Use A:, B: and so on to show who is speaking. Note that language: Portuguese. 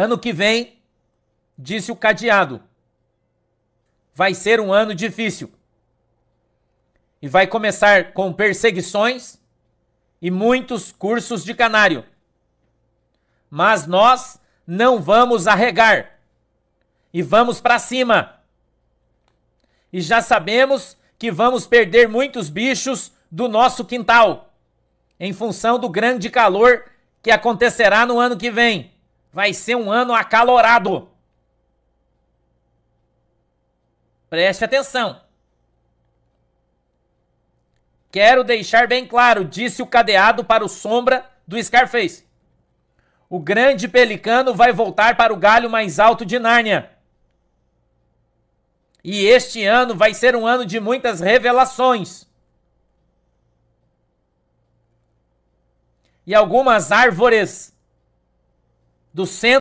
A: Ano que vem, disse o cadeado, vai ser um ano difícil. E vai começar com perseguições e muitos cursos de canário. Mas nós não vamos arregar e vamos para cima. E já sabemos que vamos perder muitos bichos do nosso quintal, em função do grande calor que acontecerá no ano que vem. Vai ser um ano acalorado. Preste atenção. Quero deixar bem claro, disse o cadeado para o sombra do Scarface. O grande pelicano vai voltar para o galho mais alto de Nárnia. E este ano vai ser um ano de muitas revelações. E algumas árvores do centro